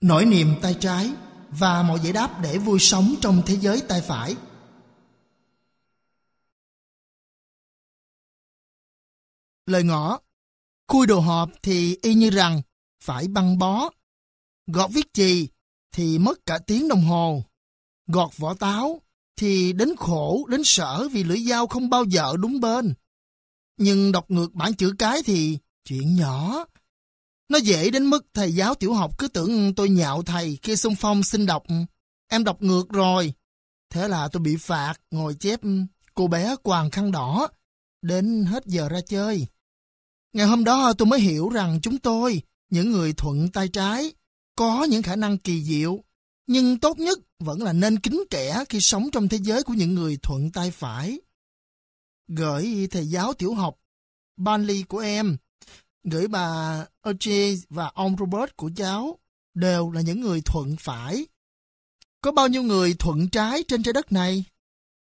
nỗi niềm tay trái và mọi giải đáp để vui sống trong thế giới tay phải. Lời ngõ Khui đồ hộp thì y như rằng phải băng bó. Gọt viết chì thì mất cả tiếng đồng hồ. Gọt vỏ táo thì đến khổ, đến sở vì lưỡi dao không bao giờ đúng bên. Nhưng đọc ngược bản chữ cái thì chuyện nhỏ. Nó dễ đến mức thầy giáo tiểu học cứ tưởng tôi nhạo thầy khi xung phong xin đọc. Em đọc ngược rồi. Thế là tôi bị phạt, ngồi chép cô bé quàng khăn đỏ. Đến hết giờ ra chơi. Ngày hôm đó tôi mới hiểu rằng chúng tôi, những người thuận tay trái, có những khả năng kỳ diệu. Nhưng tốt nhất vẫn là nên kính kẻ khi sống trong thế giới của những người thuận tay phải. Gửi thầy giáo tiểu học, ban ly của em, gửi bà Archie và ông Robert của cháu đều là những người thuận phải. Có bao nhiêu người thuận trái trên trái đất này?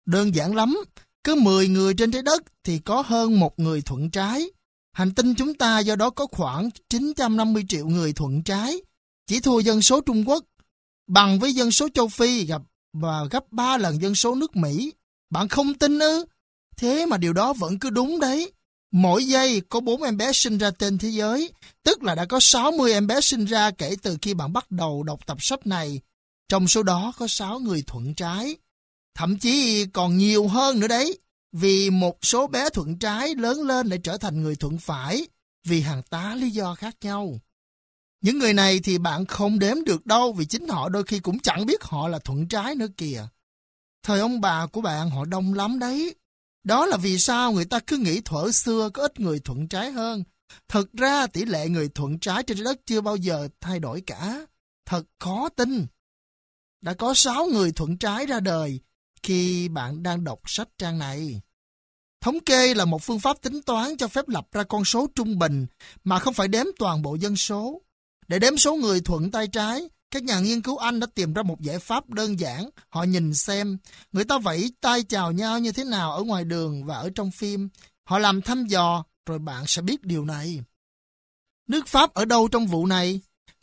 Đơn giản lắm, cứ 10 người trên trái đất thì có hơn một người thuận trái. Hành tinh chúng ta do đó có khoảng 950 triệu người thuận trái, chỉ thua dân số Trung Quốc, bằng với dân số châu Phi gặp và gấp 3 lần dân số nước Mỹ. Bạn không tin ư? Thế mà điều đó vẫn cứ đúng đấy. Mỗi giây có 4 em bé sinh ra trên thế giới, tức là đã có 60 em bé sinh ra kể từ khi bạn bắt đầu đọc tập sách này. Trong số đó có 6 người thuận trái. Thậm chí còn nhiều hơn nữa đấy, vì một số bé thuận trái lớn lên để trở thành người thuận phải, vì hàng tá lý do khác nhau. Những người này thì bạn không đếm được đâu vì chính họ đôi khi cũng chẳng biết họ là thuận trái nữa kìa. Thời ông bà của bạn họ đông lắm đấy. Đó là vì sao người ta cứ nghĩ thuở xưa có ít người thuận trái hơn. Thật ra tỷ lệ người thuận trái trên đất chưa bao giờ thay đổi cả. Thật khó tin. Đã có 6 người thuận trái ra đời khi bạn đang đọc sách trang này. Thống kê là một phương pháp tính toán cho phép lập ra con số trung bình mà không phải đếm toàn bộ dân số. Để đếm số người thuận tay trái, các nhà nghiên cứu Anh đã tìm ra một giải pháp đơn giản. Họ nhìn xem người ta vẫy tay chào nhau như thế nào ở ngoài đường và ở trong phim. Họ làm thăm dò, rồi bạn sẽ biết điều này. Nước Pháp ở đâu trong vụ này?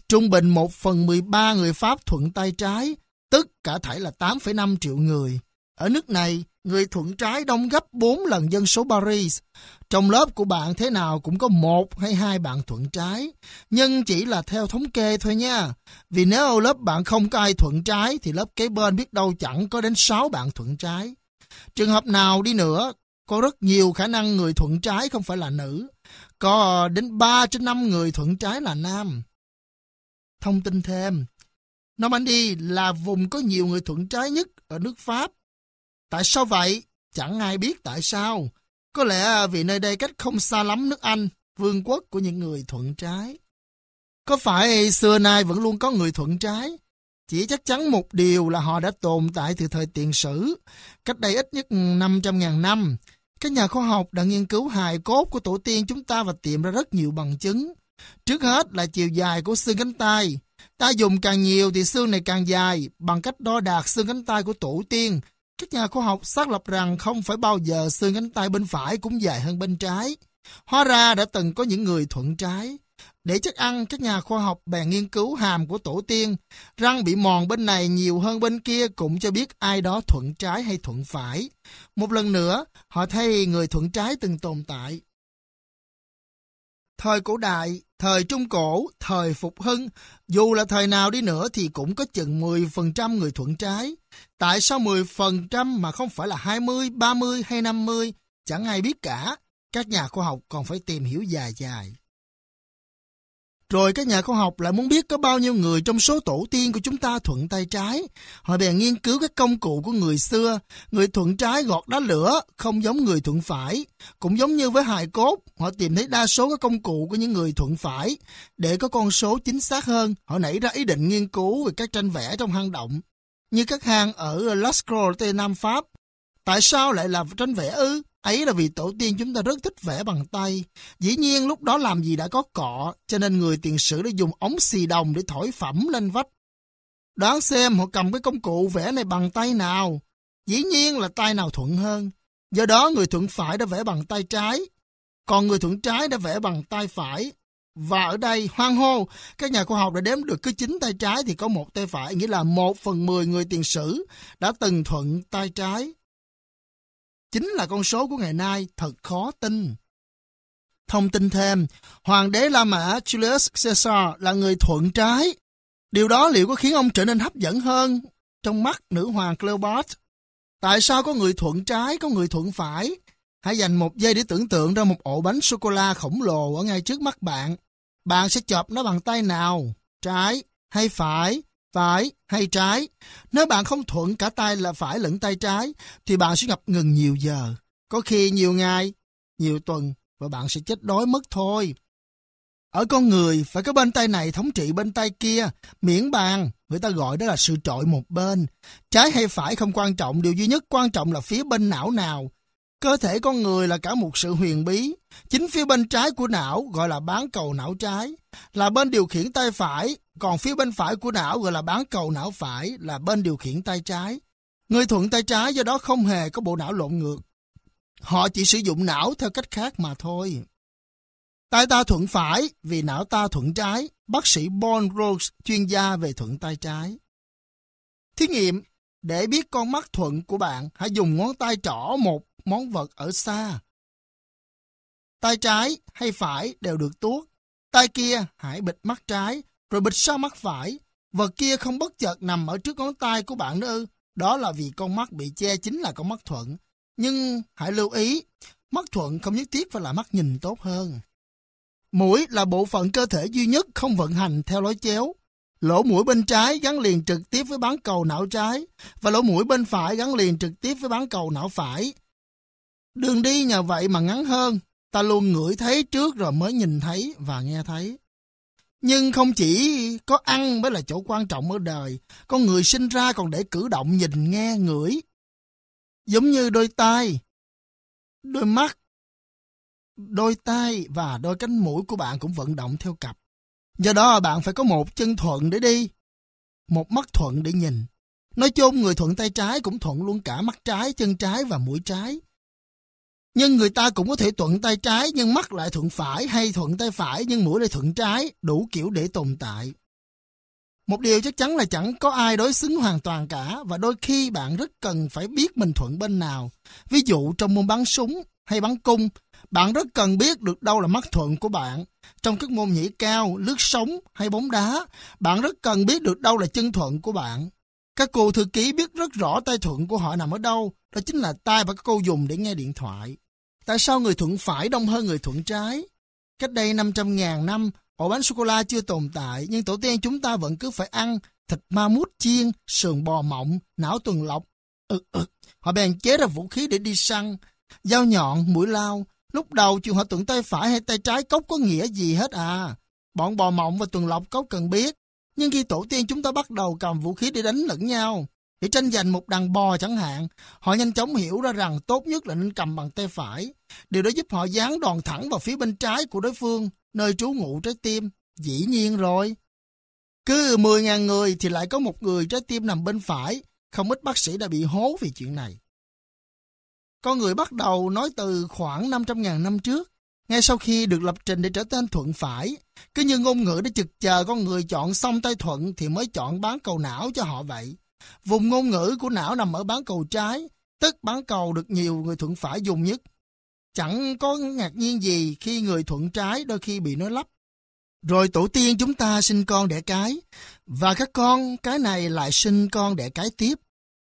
Trung bình 1 phần 13 người Pháp thuận tay trái, tức cả thảy là 8,5 triệu người. Ở nước này, người thuận trái đông gấp 4 lần dân số Paris. Trong lớp của bạn thế nào cũng có một hay hai bạn thuận trái, nhưng chỉ là theo thống kê thôi nha. Vì nếu lớp bạn không có ai thuận trái thì lớp kế bên biết đâu chẳng có đến 6 bạn thuận trái. Trường hợp nào đi nữa, có rất nhiều khả năng người thuận trái không phải là nữ. Có đến 3 trên 5 người thuận trái là nam. Thông tin thêm, Normandy là vùng có nhiều người thuận trái nhất ở nước Pháp Tại sao vậy? Chẳng ai biết tại sao. Có lẽ vì nơi đây cách không xa lắm nước Anh, vương quốc của những người thuận trái. Có phải xưa nay vẫn luôn có người thuận trái? Chỉ chắc chắn một điều là họ đã tồn tại từ thời tiền sử, cách đây ít nhất 500.000 năm. Các nhà khoa học đã nghiên cứu hài cốt của tổ tiên chúng ta và tìm ra rất nhiều bằng chứng. Trước hết là chiều dài của xương cánh tay. Ta dùng càng nhiều thì xương này càng dài bằng cách đo đạc xương cánh tay của tổ tiên các nhà khoa học xác lập rằng không phải bao giờ xương cánh tay bên phải cũng dài hơn bên trái. Hóa ra đã từng có những người thuận trái. Để chắc ăn, các nhà khoa học bèn nghiên cứu hàm của tổ tiên. Răng bị mòn bên này nhiều hơn bên kia cũng cho biết ai đó thuận trái hay thuận phải. Một lần nữa, họ thấy người thuận trái từng tồn tại thời cổ đại, thời trung cổ, thời phục hưng, dù là thời nào đi nữa thì cũng có chừng 10% người thuận trái. Tại sao 10% mà không phải là 20, 30 hay 50? Chẳng ai biết cả. Các nhà khoa học còn phải tìm hiểu dài dài. Rồi các nhà khoa học lại muốn biết có bao nhiêu người trong số tổ tiên của chúng ta thuận tay trái. Họ bèn nghiên cứu các công cụ của người xưa. Người thuận trái gọt đá lửa, không giống người thuận phải. Cũng giống như với hài cốt, họ tìm thấy đa số các công cụ của những người thuận phải. Để có con số chính xác hơn, họ nảy ra ý định nghiên cứu về các tranh vẽ trong hang động. Như các hang ở Lascaux, Tây Nam Pháp. Tại sao lại là tranh vẽ ư? Ấy là vì tổ tiên chúng ta rất thích vẽ bằng tay. Dĩ nhiên lúc đó làm gì đã có cọ, cho nên người tiền sử đã dùng ống xì đồng để thổi phẩm lên vách. Đoán xem họ cầm cái công cụ vẽ này bằng tay nào. Dĩ nhiên là tay nào thuận hơn. Do đó người thuận phải đã vẽ bằng tay trái, còn người thuận trái đã vẽ bằng tay phải. Và ở đây, hoang hô, các nhà khoa học đã đếm được cứ 9 tay trái thì có một tay phải, nghĩa là 1 phần 10 người tiền sử đã từng thuận tay trái chính là con số của ngày nay, thật khó tin. Thông tin thêm, Hoàng đế La Mã Julius Caesar là người thuận trái. Điều đó liệu có khiến ông trở nên hấp dẫn hơn trong mắt nữ hoàng Cleopatra? Tại sao có người thuận trái, có người thuận phải? Hãy dành một giây để tưởng tượng ra một ổ bánh sô-cô-la khổng lồ ở ngay trước mắt bạn. Bạn sẽ chọp nó bằng tay nào? Trái hay phải? phải hay trái. Nếu bạn không thuận cả tay là phải lẫn tay trái, thì bạn sẽ ngập ngừng nhiều giờ, có khi nhiều ngày, nhiều tuần, và bạn sẽ chết đói mất thôi. Ở con người, phải có bên tay này thống trị bên tay kia, miễn bàn, người ta gọi đó là sự trội một bên. Trái hay phải không quan trọng, điều duy nhất quan trọng là phía bên não nào. Cơ thể con người là cả một sự huyền bí. Chính phía bên trái của não gọi là bán cầu não trái, là bên điều khiển tay phải, còn phía bên phải của não gọi là bán cầu não phải là bên điều khiển tay trái. Người thuận tay trái do đó không hề có bộ não lộn ngược. Họ chỉ sử dụng não theo cách khác mà thôi. Tay ta thuận phải vì não ta thuận trái. Bác sĩ Bon Rhodes, chuyên gia về thuận tay trái. Thí nghiệm, để biết con mắt thuận của bạn, hãy dùng ngón tay trỏ một món vật ở xa. Tay trái hay phải đều được tuốt. Tay kia hãy bịt mắt trái rồi bịch sau mắt phải. Vật kia không bất chợt nằm ở trước ngón tay của bạn nữa ư. Đó là vì con mắt bị che chính là con mắt thuận. Nhưng hãy lưu ý, mắt thuận không nhất thiết phải là mắt nhìn tốt hơn. Mũi là bộ phận cơ thể duy nhất không vận hành theo lối chéo. Lỗ mũi bên trái gắn liền trực tiếp với bán cầu não trái và lỗ mũi bên phải gắn liền trực tiếp với bán cầu não phải. Đường đi nhờ vậy mà ngắn hơn, ta luôn ngửi thấy trước rồi mới nhìn thấy và nghe thấy. Nhưng không chỉ có ăn mới là chỗ quan trọng ở đời, con người sinh ra còn để cử động nhìn nghe ngửi. Giống như đôi tai, đôi mắt, đôi tai và đôi cánh mũi của bạn cũng vận động theo cặp. Do đó bạn phải có một chân thuận để đi, một mắt thuận để nhìn. Nói chung người thuận tay trái cũng thuận luôn cả mắt trái, chân trái và mũi trái. Nhưng người ta cũng có thể thuận tay trái nhưng mắt lại thuận phải hay thuận tay phải nhưng mũi lại thuận trái, đủ kiểu để tồn tại. Một điều chắc chắn là chẳng có ai đối xứng hoàn toàn cả và đôi khi bạn rất cần phải biết mình thuận bên nào. Ví dụ trong môn bắn súng hay bắn cung, bạn rất cần biết được đâu là mắt thuận của bạn. Trong các môn nhảy cao, lướt sóng hay bóng đá, bạn rất cần biết được đâu là chân thuận của bạn. Các cô thư ký biết rất rõ tay thuận của họ nằm ở đâu, đó chính là tay và các cô dùng để nghe điện thoại. Tại sao người thuận phải đông hơn người thuận trái? Cách đây 500.000 năm, ổ bánh sô-cô-la chưa tồn tại, nhưng tổ tiên chúng ta vẫn cứ phải ăn thịt ma mút chiên, sườn bò mọng, não tuần lọc. Ừ, ừ. Họ bèn chế ra vũ khí để đi săn, dao nhọn, mũi lao. Lúc đầu chuyện họ thuận tay phải hay tay trái cốc có nghĩa gì hết à. Bọn bò mộng và tuần lọc có cần biết, nhưng khi tổ tiên chúng ta bắt đầu cầm vũ khí để đánh lẫn nhau, để tranh giành một đàn bò chẳng hạn, họ nhanh chóng hiểu ra rằng tốt nhất là nên cầm bằng tay phải. Điều đó giúp họ dán đòn thẳng vào phía bên trái của đối phương, nơi trú ngụ trái tim. Dĩ nhiên rồi. Cứ 10.000 người thì lại có một người trái tim nằm bên phải. Không ít bác sĩ đã bị hố vì chuyện này. Con người bắt đầu nói từ khoảng 500.000 năm trước. Ngay sau khi được lập trình để trở nên thuận phải, cứ như ngôn ngữ đã trực chờ con người chọn xong tay thuận thì mới chọn bán cầu não cho họ vậy. Vùng ngôn ngữ của não nằm ở bán cầu trái, tức bán cầu được nhiều người thuận phải dùng nhất. Chẳng có ngạc nhiên gì khi người thuận trái đôi khi bị nói lắp. Rồi tổ tiên chúng ta sinh con đẻ cái, và các con cái này lại sinh con đẻ cái tiếp.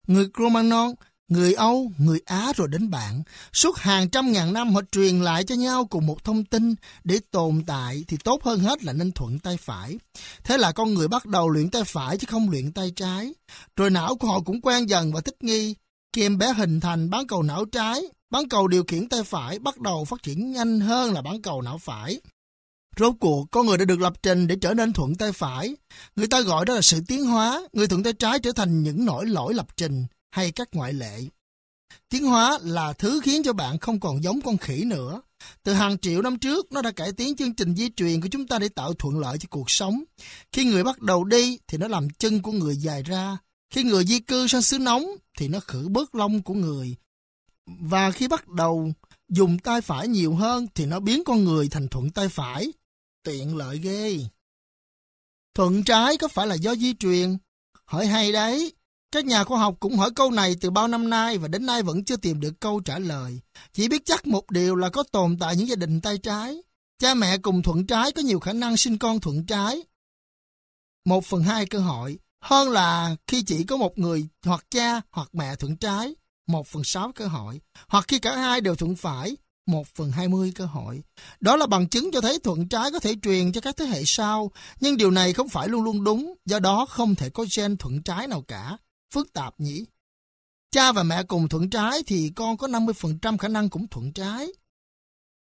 Người Cro-Magnon người Âu, người Á rồi đến bạn. Suốt hàng trăm ngàn năm họ truyền lại cho nhau cùng một thông tin để tồn tại thì tốt hơn hết là nên thuận tay phải. Thế là con người bắt đầu luyện tay phải chứ không luyện tay trái. Rồi não của họ cũng quen dần và thích nghi. Khi bé hình thành bán cầu não trái, bán cầu điều khiển tay phải bắt đầu phát triển nhanh hơn là bán cầu não phải. Rốt cuộc, con người đã được lập trình để trở nên thuận tay phải. Người ta gọi đó là sự tiến hóa, người thuận tay trái trở thành những nỗi lỗi lập trình hay các ngoại lệ. Tiến hóa là thứ khiến cho bạn không còn giống con khỉ nữa. Từ hàng triệu năm trước, nó đã cải tiến chương trình di truyền của chúng ta để tạo thuận lợi cho cuộc sống. Khi người bắt đầu đi thì nó làm chân của người dài ra. Khi người di cư sang xứ nóng thì nó khử bớt lông của người. Và khi bắt đầu dùng tay phải nhiều hơn thì nó biến con người thành thuận tay phải. Tiện lợi ghê. Thuận trái có phải là do di truyền? Hỏi hay đấy, các nhà khoa học cũng hỏi câu này từ bao năm nay và đến nay vẫn chưa tìm được câu trả lời. Chỉ biết chắc một điều là có tồn tại những gia đình tay trái. Cha mẹ cùng thuận trái có nhiều khả năng sinh con thuận trái. Một phần hai cơ hội, hơn là khi chỉ có một người hoặc cha hoặc mẹ thuận trái, một phần sáu cơ hội, hoặc khi cả hai đều thuận phải, một phần hai mươi cơ hội. Đó là bằng chứng cho thấy thuận trái có thể truyền cho các thế hệ sau, nhưng điều này không phải luôn luôn đúng, do đó không thể có gen thuận trái nào cả. Phức tạp nhỉ? Cha và mẹ cùng thuận trái thì con có 50% khả năng cũng thuận trái.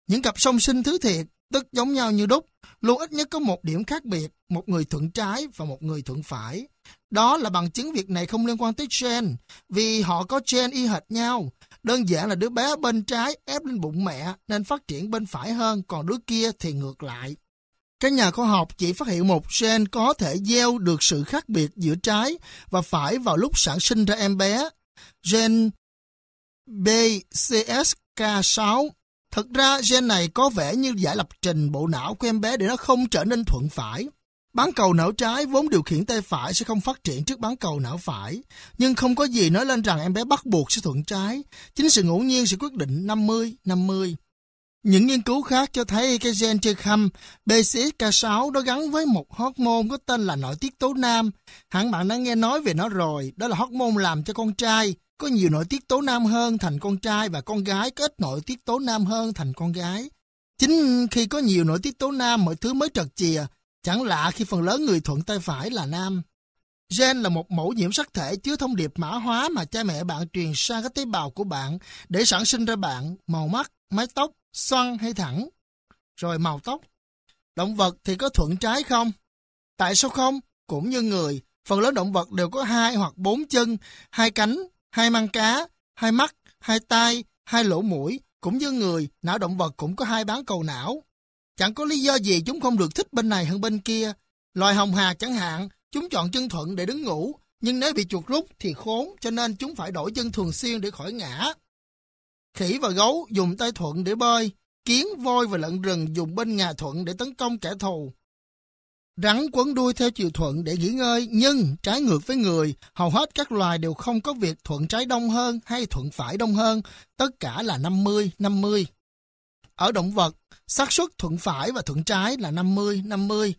Những cặp song sinh thứ thiệt, tức giống nhau như đúc, luôn ít nhất có một điểm khác biệt, một người thuận trái và một người thuận phải. Đó là bằng chứng việc này không liên quan tới gen, vì họ có gen y hệt nhau. Đơn giản là đứa bé bên trái ép lên bụng mẹ nên phát triển bên phải hơn, còn đứa kia thì ngược lại. Các nhà khoa học chỉ phát hiện một gen có thể gieo được sự khác biệt giữa trái và phải vào lúc sản sinh ra em bé. Gen BCSK6 Thật ra gen này có vẻ như giải lập trình bộ não của em bé để nó không trở nên thuận phải. Bán cầu não trái vốn điều khiển tay phải sẽ không phát triển trước bán cầu não phải, nhưng không có gì nói lên rằng em bé bắt buộc sẽ thuận trái. Chính sự ngẫu nhiên sẽ quyết định 50-50. Những nghiên cứu khác cho thấy cái gen trên khăm BCSK6 đó gắn với một hormone có tên là nội tiết tố nam. Hẳn bạn đã nghe nói về nó rồi, đó là hormone làm cho con trai có nhiều nội tiết tố nam hơn thành con trai và con gái có ít nội tiết tố nam hơn thành con gái. Chính khi có nhiều nội tiết tố nam mọi thứ mới trật chìa, chẳng lạ khi phần lớn người thuận tay phải là nam. Gen là một mẫu nhiễm sắc thể chứa thông điệp mã hóa mà cha mẹ bạn truyền sang các tế bào của bạn để sản sinh ra bạn, màu mắt, mái tóc, xoăn hay thẳng, rồi màu tóc. Động vật thì có thuận trái không? Tại sao không? Cũng như người, phần lớn động vật đều có hai hoặc bốn chân, hai cánh, hai măng cá, hai mắt, hai tai, hai lỗ mũi. Cũng như người, não động vật cũng có hai bán cầu não. Chẳng có lý do gì chúng không được thích bên này hơn bên kia. Loài hồng hà chẳng hạn, chúng chọn chân thuận để đứng ngủ, nhưng nếu bị chuột rút thì khốn, cho nên chúng phải đổi chân thường xuyên để khỏi ngã. Khỉ và gấu dùng tay thuận để bơi, kiến, voi và lợn rừng dùng bên ngà thuận để tấn công kẻ thù. Rắn quấn đuôi theo chiều thuận để nghỉ ngơi, nhưng trái ngược với người, hầu hết các loài đều không có việc thuận trái đông hơn hay thuận phải đông hơn, tất cả là 50-50. Ở động vật, xác suất thuận phải và thuận trái là 50-50.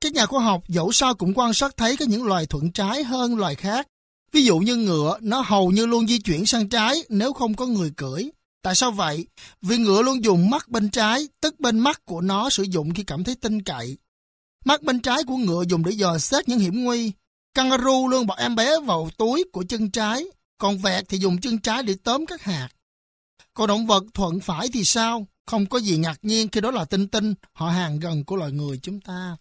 Các nhà khoa học dẫu sao cũng quan sát thấy có những loài thuận trái hơn loài khác. Ví dụ như ngựa, nó hầu như luôn di chuyển sang trái nếu không có người cưỡi. Tại sao vậy? Vì ngựa luôn dùng mắt bên trái, tức bên mắt của nó sử dụng khi cảm thấy tin cậy. Mắt bên trái của ngựa dùng để dò xét những hiểm nguy. Kangaroo luôn bỏ em bé vào túi của chân trái, còn vẹt thì dùng chân trái để tóm các hạt. Còn động vật thuận phải thì sao? Không có gì ngạc nhiên khi đó là tinh tinh, họ hàng gần của loài người chúng ta.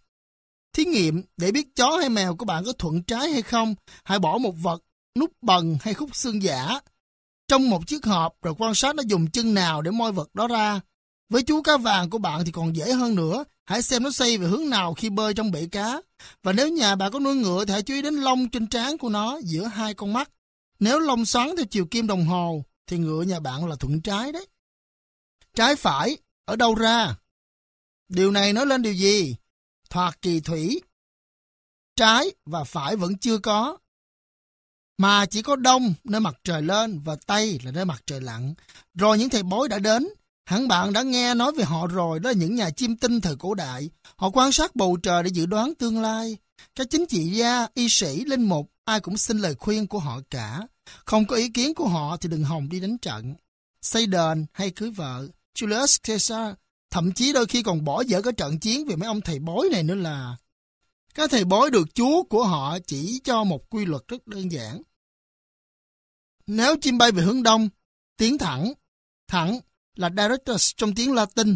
Thí nghiệm để biết chó hay mèo của bạn có thuận trái hay không, hãy bỏ một vật, nút bần hay khúc xương giả trong một chiếc hộp rồi quan sát nó dùng chân nào để moi vật đó ra. Với chú cá vàng của bạn thì còn dễ hơn nữa, hãy xem nó xây về hướng nào khi bơi trong bể cá. Và nếu nhà bạn có nuôi ngựa thì hãy chú ý đến lông trên trán của nó giữa hai con mắt. Nếu lông xoắn theo chiều kim đồng hồ thì ngựa nhà bạn là thuận trái đấy. Trái phải, ở đâu ra? Điều này nói lên điều gì? Thoạt kỳ thủy. Trái và phải vẫn chưa có, mà chỉ có đông nơi mặt trời lên và tây là nơi mặt trời lặn. Rồi những thầy bói đã đến, hẳn bạn đã nghe nói về họ rồi, đó là những nhà chim tinh thời cổ đại. Họ quan sát bầu trời để dự đoán tương lai. Các chính trị gia, y sĩ, linh mục, ai cũng xin lời khuyên của họ cả. Không có ý kiến của họ thì đừng hòng đi đánh trận. Xây đền hay cưới vợ, Julius Caesar thậm chí đôi khi còn bỏ dở cái trận chiến vì mấy ông thầy bói này nữa là... Các thầy bói được chúa của họ chỉ cho một quy luật rất đơn giản. Nếu chim bay về hướng đông, tiến thẳng, thẳng là directus trong tiếng Latin.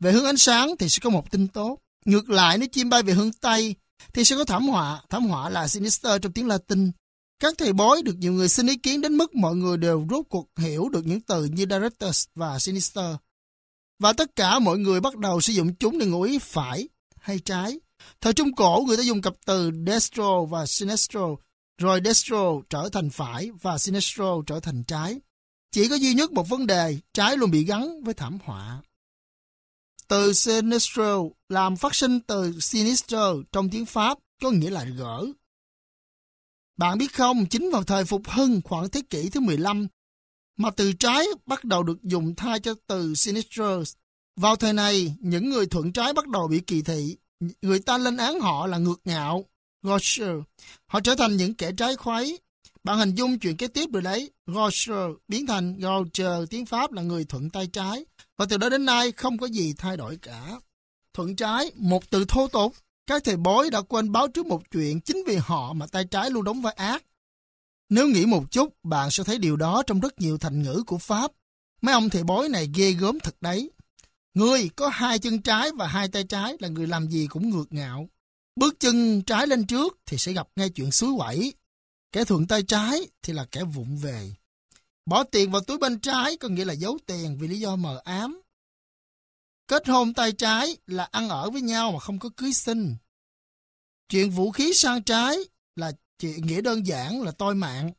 Về hướng ánh sáng thì sẽ có một tinh tốt. Ngược lại nếu chim bay về hướng tây thì sẽ có thảm họa, thảm họa là sinister trong tiếng Latin. Các thầy bói được nhiều người xin ý kiến đến mức mọi người đều rốt cuộc hiểu được những từ như directus và sinister. Và tất cả mọi người bắt đầu sử dụng chúng để ngụ ý phải hay trái. Thời Trung Cổ, người ta dùng cặp từ destro và sinestro rồi destro trở thành phải và sinestro trở thành trái. Chỉ có duy nhất một vấn đề, trái luôn bị gắn với thảm họa. Từ sinestro làm phát sinh từ sinister trong tiếng Pháp có nghĩa là gỡ. Bạn biết không, chính vào thời Phục Hưng khoảng thế kỷ thứ 15 mà từ trái bắt đầu được dùng thay cho từ sinisters. Vào thời này, những người thuận trái bắt đầu bị kỳ thị. Người ta lên án họ là ngược ngạo, Gosher. Họ trở thành những kẻ trái khoái. Bạn hình dung chuyện kế tiếp rồi đấy. Gosher biến thành Gaucher tiếng Pháp là người thuận tay trái. Và từ đó đến nay không có gì thay đổi cả. Thuận trái, một từ thô tục. Các thầy bói đã quên báo trước một chuyện chính vì họ mà tay trái luôn đóng vai ác. Nếu nghĩ một chút, bạn sẽ thấy điều đó trong rất nhiều thành ngữ của Pháp. Mấy ông thầy bói này ghê gớm thật đấy. Người có hai chân trái và hai tay trái là người làm gì cũng ngược ngạo. Bước chân trái lên trước thì sẽ gặp ngay chuyện suối quẩy. Kẻ thuận tay trái thì là kẻ vụng về. Bỏ tiền vào túi bên trái có nghĩa là giấu tiền vì lý do mờ ám. Kết hôn tay trái là ăn ở với nhau mà không có cưới sinh. Chuyện vũ khí sang trái là chuyện nghĩa đơn giản là tôi mạng.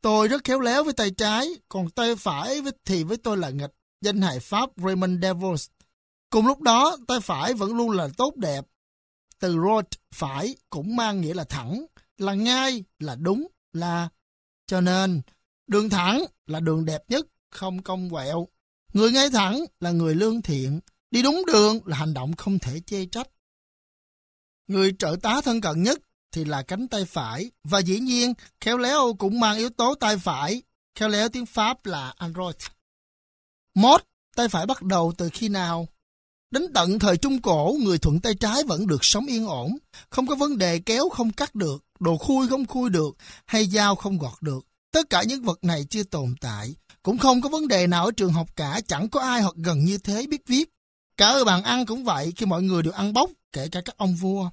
Tôi rất khéo léo với tay trái, còn tay phải với thì với tôi là nghịch, danh hài Pháp Raymond Devils. Cùng lúc đó, tay phải vẫn luôn là tốt đẹp, từ right phải cũng mang nghĩa là thẳng, là ngay, là đúng, là... Cho nên, đường thẳng là đường đẹp nhất, không cong quẹo. Người ngay thẳng là người lương thiện, đi đúng đường là hành động không thể chê trách. Người trợ tá thân cận nhất thì là cánh tay phải, và dĩ nhiên, khéo léo cũng mang yếu tố tay phải, khéo léo tiếng Pháp là Android. Mốt, tay phải bắt đầu từ khi nào? Đến tận thời Trung Cổ, người thuận tay trái vẫn được sống yên ổn, không có vấn đề kéo không cắt được, đồ khui không khui được, hay dao không gọt được. Tất cả những vật này chưa tồn tại, cũng không có vấn đề nào ở trường học cả, chẳng có ai hoặc gần như thế biết viết. Cả ở bàn ăn cũng vậy, khi mọi người đều ăn bốc, kể cả các ông vua.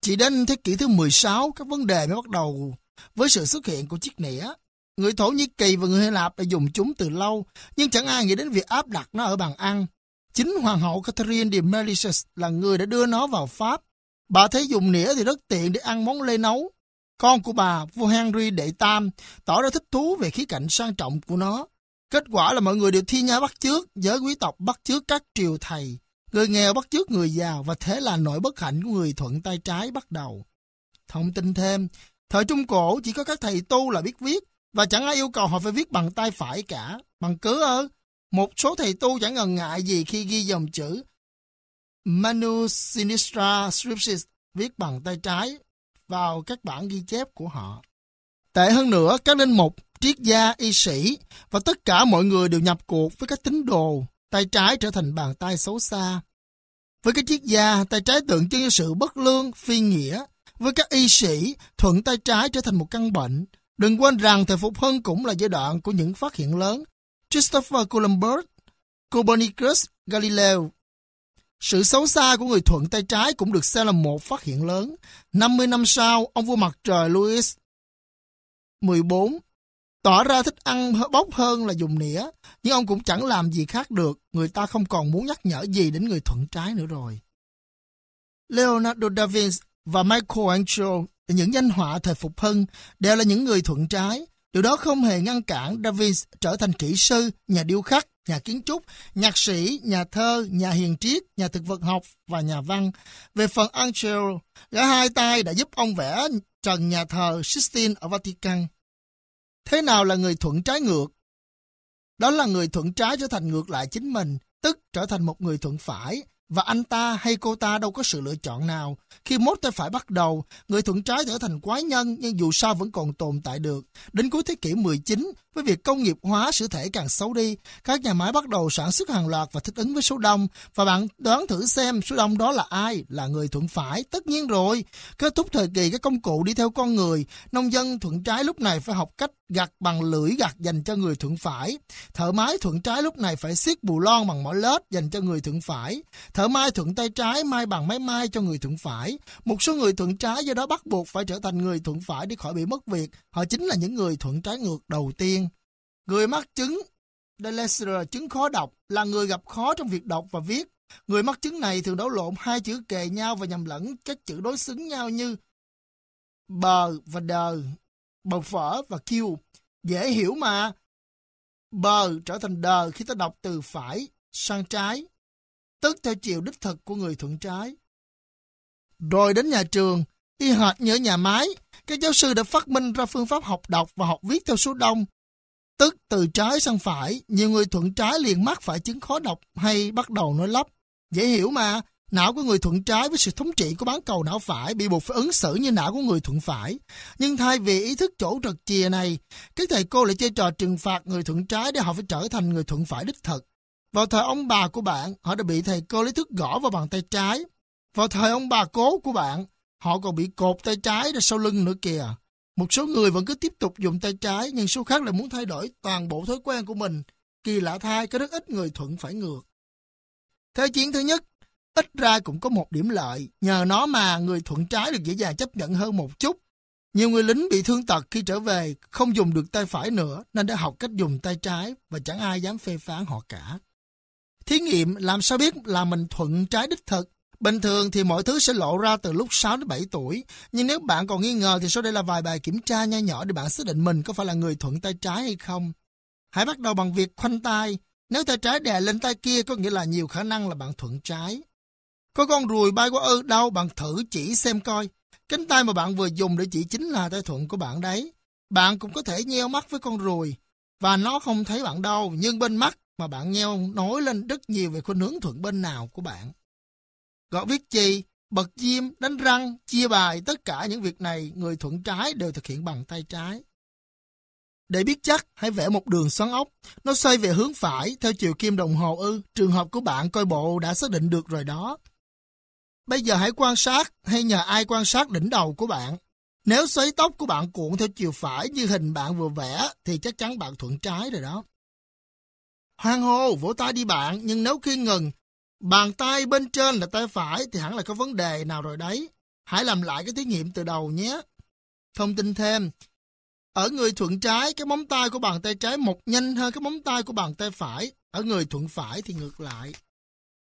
Chỉ đến thế kỷ thứ 16, các vấn đề mới bắt đầu với sự xuất hiện của chiếc nĩa. Người Thổ Nhĩ Kỳ và người Hy Lạp đã dùng chúng từ lâu, nhưng chẳng ai nghĩ đến việc áp đặt nó ở bàn ăn. Chính Hoàng hậu Catherine de Medicis là người đã đưa nó vào Pháp. Bà thấy dùng nĩa thì rất tiện để ăn món lê nấu. Con của bà, vua Henry Đệ Tam, tỏ ra thích thú về khí cạnh sang trọng của nó. Kết quả là mọi người đều thi nhau bắt chước, giới quý tộc bắt chước các triều thầy. Người nghèo bắt chước người giàu và thế là nỗi bất hạnh của người thuận tay trái bắt đầu. Thông tin thêm, thời Trung Cổ chỉ có các thầy tu là biết viết và chẳng ai yêu cầu họ phải viết bằng tay phải cả. Bằng cớ ơ, một số thầy tu chẳng ngần ngại gì khi ghi dòng chữ Manu Sinistra Scriptis viết bằng tay trái vào các bản ghi chép của họ. Tệ hơn nữa, các linh mục, triết gia, y sĩ và tất cả mọi người đều nhập cuộc với các tín đồ, tay trái trở thành bàn tay xấu xa. Với các triết gia, tay trái tượng trưng cho sự bất lương, phi nghĩa. Với các y sĩ, thuận tay trái trở thành một căn bệnh. Đừng quên rằng thời Phục Hưng cũng là giai đoạn của những phát hiện lớn Christopher Columbus, Copernicus, Galileo. Sự xấu xa của người thuận tay trái cũng được xem là một phát hiện lớn. 50 năm sau, ông vua mặt trời Louis 14 tỏ ra thích ăn bốc hơn là dùng nĩa, nhưng ông cũng chẳng làm gì khác được, người ta không còn muốn nhắc nhở gì đến người thuận trái nữa rồi. Leonardo da Vinci và Michelangelo những danh họa thời phục hưng, đều là những người thuận trái. Điều đó không hề ngăn cản Davis trở thành kỹ sư, nhà điêu khắc, nhà kiến trúc, nhạc sĩ, nhà thơ, nhà hiền triết, nhà thực vật học và nhà văn. Về phần Angel, gã hai tay đã giúp ông vẽ trần nhà thờ Sistine ở Vatican. Thế nào là người thuận trái ngược? Đó là người thuận trái trở thành ngược lại chính mình, tức trở thành một người thuận phải, và anh ta hay cô ta đâu có sự lựa chọn nào. Khi mốt tay phải bắt đầu, người thuận trái trở thành quái nhân nhưng dù sao vẫn còn tồn tại được. Đến cuối thế kỷ 19, với việc công nghiệp hóa sự thể càng xấu đi, các nhà máy bắt đầu sản xuất hàng loạt và thích ứng với số đông. Và bạn đoán thử xem số đông đó là ai? Là người thuận phải. Tất nhiên rồi, kết thúc thời kỳ các công cụ đi theo con người, nông dân thuận trái lúc này phải học cách gặt bằng lưỡi gặt dành cho người thuận phải. Thợ máy thuận trái lúc này phải siết bù lon bằng mỏ lết dành cho người thuận phải. Thợ Thợ mai thuận tay trái mai bằng máy mai cho người thuận phải. Một số người thuận trái do đó bắt buộc phải trở thành người thuận phải để khỏi bị mất việc. Họ chính là những người thuận trái ngược đầu tiên. Người mắc chứng Delesser chứng khó đọc là người gặp khó trong việc đọc và viết. Người mắc chứng này thường đấu lộn hai chữ kề nhau và nhầm lẫn các chữ đối xứng nhau như bờ và đờ, bờ phở và kiêu. Dễ hiểu mà. Bờ trở thành đờ khi ta đọc từ phải sang trái tức theo chiều đích thực của người thuận trái. Rồi đến nhà trường, y hệt như nhà máy, các giáo sư đã phát minh ra phương pháp học đọc và học viết theo số đông. Tức từ trái sang phải, nhiều người thuận trái liền mắc phải chứng khó đọc hay bắt đầu nói lắp. Dễ hiểu mà, não của người thuận trái với sự thống trị của bán cầu não phải bị buộc phải ứng xử như não của người thuận phải. Nhưng thay vì ý thức chỗ trật chìa này, các thầy cô lại chơi trò trừng phạt người thuận trái để họ phải trở thành người thuận phải đích thực. Vào thời ông bà của bạn, họ đã bị thầy cô lý thức gõ vào bàn tay trái. Vào thời ông bà cố của bạn, họ còn bị cột tay trái ra sau lưng nữa kìa. Một số người vẫn cứ tiếp tục dùng tay trái, nhưng số khác lại muốn thay đổi toàn bộ thói quen của mình. Kỳ lạ thay, có rất ít người thuận phải ngược. Thế chiến thứ nhất, ít ra cũng có một điểm lợi. Nhờ nó mà người thuận trái được dễ dàng chấp nhận hơn một chút. Nhiều người lính bị thương tật khi trở về không dùng được tay phải nữa nên đã học cách dùng tay trái và chẳng ai dám phê phán họ cả. Thí nghiệm làm sao biết là mình thuận trái đích thực? Bình thường thì mọi thứ sẽ lộ ra từ lúc 6 đến 7 tuổi, nhưng nếu bạn còn nghi ngờ thì sau đây là vài bài kiểm tra nho nhỏ để bạn xác định mình có phải là người thuận tay trái hay không. Hãy bắt đầu bằng việc khoanh tay. Nếu tay trái đè lên tay kia có nghĩa là nhiều khả năng là bạn thuận trái. Có con ruồi bay qua ơ đâu bạn thử chỉ xem coi. Cánh tay mà bạn vừa dùng để chỉ chính là tay thuận của bạn đấy. Bạn cũng có thể nheo mắt với con ruồi và nó không thấy bạn đâu, nhưng bên mắt mà bạn nghe ông nói lên rất nhiều về khuynh hướng thuận bên nào của bạn. Gọi viết chì, bật diêm, đánh răng, chia bài, tất cả những việc này người thuận trái đều thực hiện bằng tay trái. Để biết chắc, hãy vẽ một đường xoắn ốc, nó xoay về hướng phải theo chiều kim đồng hồ ư, trường hợp của bạn coi bộ đã xác định được rồi đó. Bây giờ hãy quan sát hay nhờ ai quan sát đỉnh đầu của bạn. Nếu xoáy tóc của bạn cuộn theo chiều phải như hình bạn vừa vẽ thì chắc chắn bạn thuận trái rồi đó. Hoang hô, vỗ tay đi bạn, nhưng nếu khi ngừng, bàn tay bên trên là tay phải thì hẳn là có vấn đề nào rồi đấy. Hãy làm lại cái thí nghiệm từ đầu nhé. Thông tin thêm, ở người thuận trái, cái móng tay của bàn tay trái mọc nhanh hơn cái móng tay của bàn tay phải. Ở người thuận phải thì ngược lại.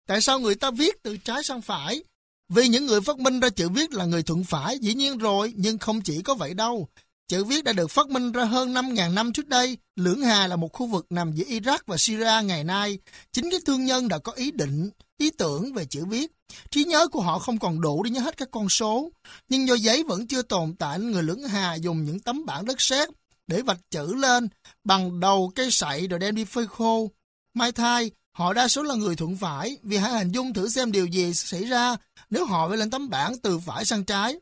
Tại sao người ta viết từ trái sang phải? Vì những người phát minh ra chữ viết là người thuận phải, dĩ nhiên rồi, nhưng không chỉ có vậy đâu. Chữ viết đã được phát minh ra hơn 5.000 năm trước đây. Lưỡng Hà là một khu vực nằm giữa Iraq và Syria ngày nay. Chính các thương nhân đã có ý định, ý tưởng về chữ viết. Trí nhớ của họ không còn đủ để nhớ hết các con số. Nhưng do giấy vẫn chưa tồn tại, người Lưỡng Hà dùng những tấm bảng đất sét để vạch chữ lên bằng đầu cây sậy rồi đem đi phơi khô. Mai thai, họ đa số là người thuận phải, vì hãy hình dung thử xem điều gì xảy ra nếu họ vẽ lên tấm bảng từ phải sang trái.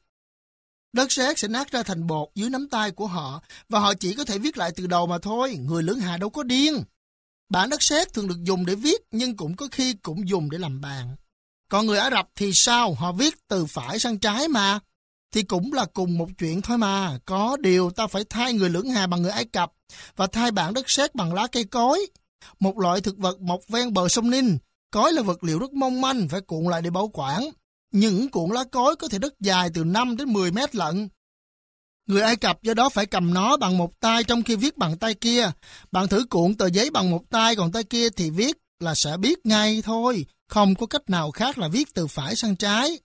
Đất sét sẽ nát ra thành bột dưới nắm tay của họ và họ chỉ có thể viết lại từ đầu mà thôi, người lưỡng hà đâu có điên. Bản đất sét thường được dùng để viết nhưng cũng có khi cũng dùng để làm bàn. Còn người Ả Rập thì sao? Họ viết từ phải sang trái mà. Thì cũng là cùng một chuyện thôi mà. Có điều ta phải thay người lưỡng hà bằng người Ai Cập và thay bản đất sét bằng lá cây cối. Một loại thực vật mọc ven bờ sông Ninh. Cối là vật liệu rất mong manh phải cuộn lại để bảo quản. Những cuộn lá cối có thể rất dài từ 5 đến 10 mét lận. Người Ai Cập do đó phải cầm nó bằng một tay trong khi viết bằng tay kia. Bạn thử cuộn tờ giấy bằng một tay còn tay kia thì viết là sẽ biết ngay thôi. Không có cách nào khác là viết từ phải sang trái.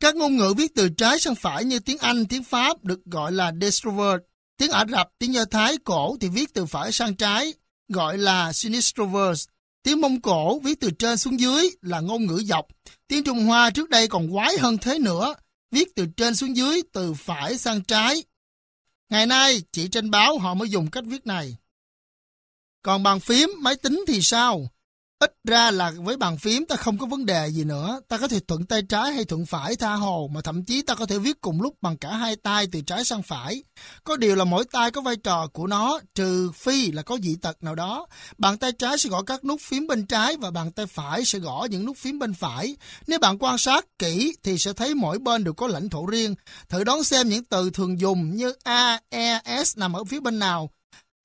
Các ngôn ngữ viết từ trái sang phải như tiếng Anh, tiếng Pháp được gọi là dextrovert. Tiếng Ả Rập, tiếng Do Thái cổ thì viết từ phải sang trái, gọi là sinistrovers. Tiếng Mông Cổ viết từ trên xuống dưới là ngôn ngữ dọc. Tiếng Trung Hoa trước đây còn quái hơn thế nữa, viết từ trên xuống dưới từ phải sang trái. Ngày nay, chỉ trên báo họ mới dùng cách viết này. Còn bàn phím, máy tính thì sao? ít ra là với bàn phím ta không có vấn đề gì nữa ta có thể thuận tay trái hay thuận phải tha hồ mà thậm chí ta có thể viết cùng lúc bằng cả hai tay từ trái sang phải có điều là mỗi tay có vai trò của nó trừ phi là có dị tật nào đó bàn tay trái sẽ gõ các nút phím bên trái và bàn tay phải sẽ gõ những nút phím bên phải nếu bạn quan sát kỹ thì sẽ thấy mỗi bên đều có lãnh thổ riêng thử đón xem những từ thường dùng như a e s nằm ở phía bên nào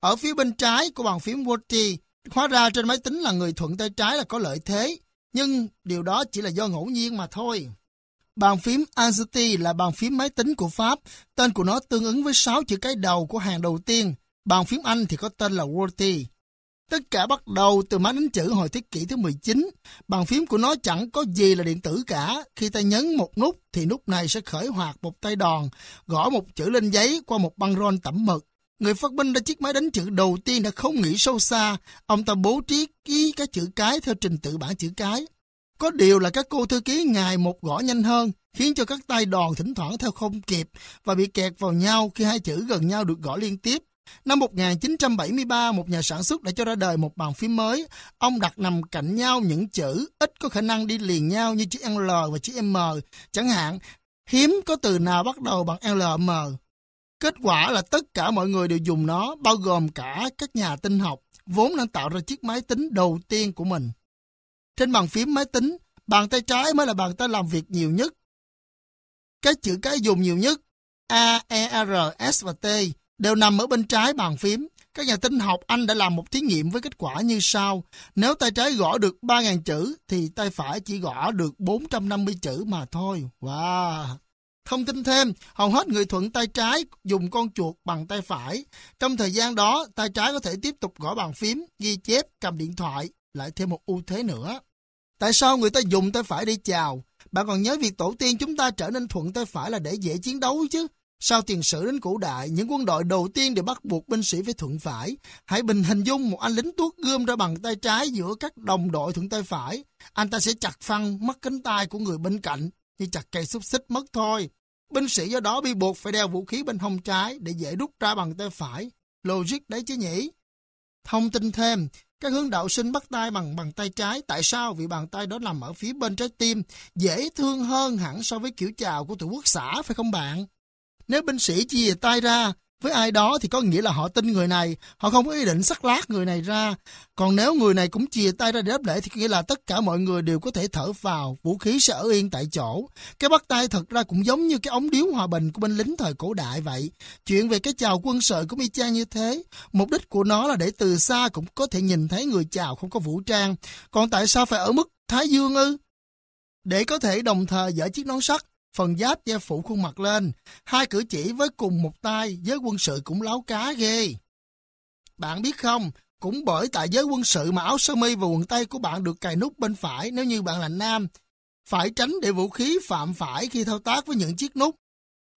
ở phía bên trái của bàn phím WALT Hóa ra trên máy tính là người thuận tay trái là có lợi thế, nhưng điều đó chỉ là do ngẫu nhiên mà thôi. Bàn phím ANSI là bàn phím máy tính của Pháp, tên của nó tương ứng với 6 chữ cái đầu của hàng đầu tiên, bàn phím Anh thì có tên là Worthy. Tất cả bắt đầu từ máy đánh chữ hồi thế kỷ thứ 19. Bàn phím của nó chẳng có gì là điện tử cả. Khi ta nhấn một nút thì nút này sẽ khởi hoạt một tay đòn, gõ một chữ lên giấy qua một băng rôn tẩm mực. Người phát minh ra chiếc máy đánh chữ đầu tiên đã không nghĩ sâu xa, ông ta bố trí ký các chữ cái theo trình tự bảng chữ cái. Có điều là các cô thư ký ngày một gõ nhanh hơn, khiến cho các tay đòn thỉnh thoảng theo không kịp và bị kẹt vào nhau khi hai chữ gần nhau được gõ liên tiếp. Năm 1973, một nhà sản xuất đã cho ra đời một bàn phím mới. Ông đặt nằm cạnh nhau những chữ ít có khả năng đi liền nhau như chữ L và chữ M. Chẳng hạn, hiếm có từ nào bắt đầu bằng LM. Kết quả là tất cả mọi người đều dùng nó, bao gồm cả các nhà tinh học, vốn đang tạo ra chiếc máy tính đầu tiên của mình. Trên bàn phím máy tính, bàn tay trái mới là bàn tay làm việc nhiều nhất. Các chữ cái dùng nhiều nhất, A, E, R, S và T, đều nằm ở bên trái bàn phím. Các nhà tinh học Anh đã làm một thí nghiệm với kết quả như sau. Nếu tay trái gõ được 3.000 chữ, thì tay phải chỉ gõ được 450 chữ mà thôi. Wow! Thông tin thêm, hầu hết người thuận tay trái dùng con chuột bằng tay phải. Trong thời gian đó, tay trái có thể tiếp tục gõ bàn phím, ghi chép, cầm điện thoại, lại thêm một ưu thế nữa. Tại sao người ta dùng tay phải để chào? Bạn còn nhớ việc tổ tiên chúng ta trở nên thuận tay phải là để dễ chiến đấu chứ? Sau tiền sử đến cổ đại, những quân đội đầu tiên đều bắt buộc binh sĩ phải thuận phải. Hãy bình hình dung một anh lính tuốt gươm ra bằng tay trái giữa các đồng đội thuận tay phải. Anh ta sẽ chặt phăng mất cánh tay của người bên cạnh chỉ chặt cây xúc xích mất thôi. Binh sĩ do đó bị buộc phải đeo vũ khí bên hông trái để dễ rút ra bằng tay phải. Logic đấy chứ nhỉ? Thông tin thêm, các hướng đạo sinh bắt tay bằng bàn tay trái. Tại sao? Vì bàn tay đó nằm ở phía bên trái tim, dễ thương hơn hẳn so với kiểu chào của tổ quốc xã, phải không bạn? Nếu binh sĩ chia tay ra, với ai đó thì có nghĩa là họ tin người này, họ không có ý định sắc lát người này ra. Còn nếu người này cũng chia tay ra để đáp lễ thì nghĩa là tất cả mọi người đều có thể thở vào, vũ khí sẽ ở yên tại chỗ. Cái bắt tay thật ra cũng giống như cái ống điếu hòa bình của binh lính thời cổ đại vậy. Chuyện về cái chào quân sự cũng y chang như thế. Mục đích của nó là để từ xa cũng có thể nhìn thấy người chào không có vũ trang. Còn tại sao phải ở mức Thái Dương ư? Để có thể đồng thời dỡ chiếc nón sắt, phần giáp che phủ khuôn mặt lên, hai cử chỉ với cùng một tay, giới quân sự cũng láo cá ghê. Bạn biết không, cũng bởi tại giới quân sự mà áo sơ mi và quần tây của bạn được cài nút bên phải nếu như bạn là nam, phải tránh để vũ khí phạm phải khi thao tác với những chiếc nút.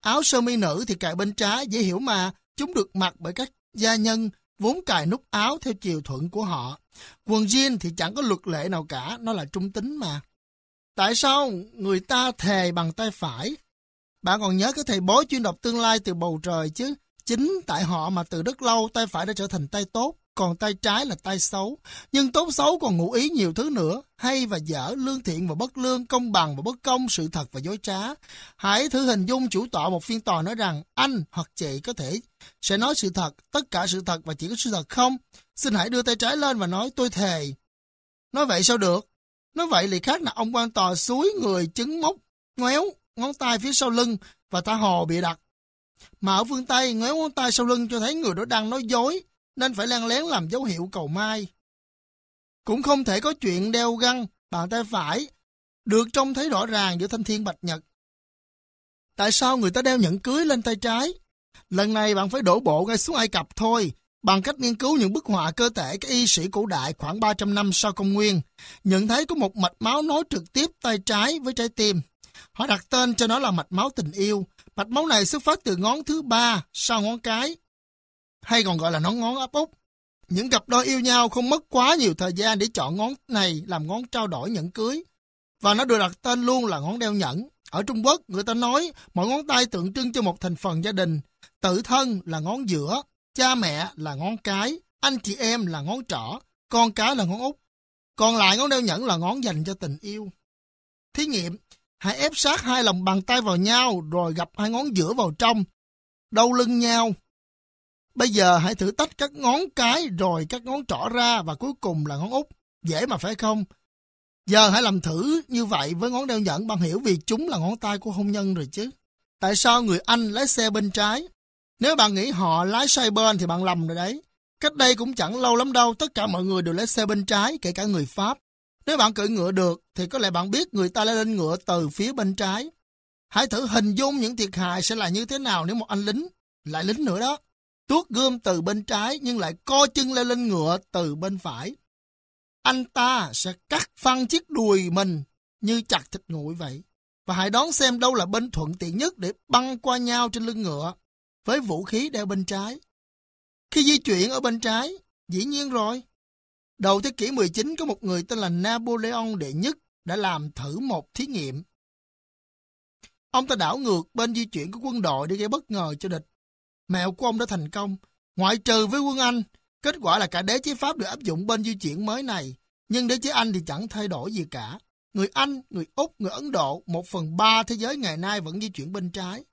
Áo sơ mi nữ thì cài bên trái, dễ hiểu mà, chúng được mặc bởi các gia nhân vốn cài nút áo theo chiều thuận của họ. Quần jean thì chẳng có luật lệ nào cả, nó là trung tính mà. Tại sao người ta thề bằng tay phải? Bạn còn nhớ cái thầy bói chuyên đọc tương lai từ bầu trời chứ? Chính tại họ mà từ rất lâu tay phải đã trở thành tay tốt, còn tay trái là tay xấu. Nhưng tốt xấu còn ngụ ý nhiều thứ nữa, hay và dở, lương thiện và bất lương, công bằng và bất công, sự thật và dối trá. Hãy thử hình dung chủ tọa một phiên tòa nói rằng anh hoặc chị có thể sẽ nói sự thật, tất cả sự thật và chỉ có sự thật không. Xin hãy đưa tay trái lên và nói tôi thề. Nói vậy sao được? Nói vậy thì khác là ông quan tòa suối người chứng mốc, ngoéo, ngón tay phía sau lưng và ta hồ bị đặt. Mà ở phương Tây, ngoéo ngón tay sau lưng cho thấy người đó đang nói dối, nên phải len lén làm dấu hiệu cầu mai. Cũng không thể có chuyện đeo găng, bàn tay phải, được trông thấy rõ ràng giữa thanh thiên bạch nhật. Tại sao người ta đeo nhẫn cưới lên tay trái? Lần này bạn phải đổ bộ ngay xuống Ai Cập thôi, Bằng cách nghiên cứu những bức họa cơ thể các y sĩ cổ đại khoảng 300 năm sau công nguyên, nhận thấy có một mạch máu nối trực tiếp tay trái với trái tim. Họ đặt tên cho nó là mạch máu tình yêu. Mạch máu này xuất phát từ ngón thứ ba sau ngón cái, hay còn gọi là nón ngón áp út. Những cặp đôi yêu nhau không mất quá nhiều thời gian để chọn ngón này làm ngón trao đổi nhẫn cưới. Và nó được đặt tên luôn là ngón đeo nhẫn. Ở Trung Quốc, người ta nói mỗi ngón tay tượng trưng cho một thành phần gia đình. Tự thân là ngón giữa, cha mẹ là ngón cái, anh chị em là ngón trỏ, con cái là ngón út. Còn lại ngón đeo nhẫn là ngón dành cho tình yêu. Thí nghiệm, hãy ép sát hai lòng bàn tay vào nhau rồi gặp hai ngón giữa vào trong, đầu lưng nhau. Bây giờ hãy thử tách các ngón cái rồi các ngón trỏ ra và cuối cùng là ngón út. Dễ mà phải không? Giờ hãy làm thử như vậy với ngón đeo nhẫn bằng hiểu vì chúng là ngón tay của hôn nhân rồi chứ. Tại sao người Anh lái xe bên trái, nếu bạn nghĩ họ lái sai bên thì bạn lầm rồi đấy. Cách đây cũng chẳng lâu lắm đâu, tất cả mọi người đều lái xe bên trái, kể cả người Pháp. Nếu bạn cưỡi ngựa được, thì có lẽ bạn biết người ta lên ngựa từ phía bên trái. Hãy thử hình dung những thiệt hại sẽ là như thế nào nếu một anh lính, lại lính nữa đó, tuốt gươm từ bên trái nhưng lại co chân lên lên ngựa từ bên phải. Anh ta sẽ cắt phăng chiếc đùi mình như chặt thịt nguội vậy. Và hãy đón xem đâu là bên thuận tiện nhất để băng qua nhau trên lưng ngựa với vũ khí đeo bên trái. Khi di chuyển ở bên trái, dĩ nhiên rồi. Đầu thế kỷ 19 có một người tên là Napoleon đệ nhất đã làm thử một thí nghiệm. Ông ta đảo ngược bên di chuyển của quân đội để gây bất ngờ cho địch. Mẹo của ông đã thành công, ngoại trừ với quân Anh. Kết quả là cả đế chế Pháp được áp dụng bên di chuyển mới này, nhưng đế chế Anh thì chẳng thay đổi gì cả. Người Anh, người Úc, người Ấn Độ, một phần ba thế giới ngày nay vẫn di chuyển bên trái.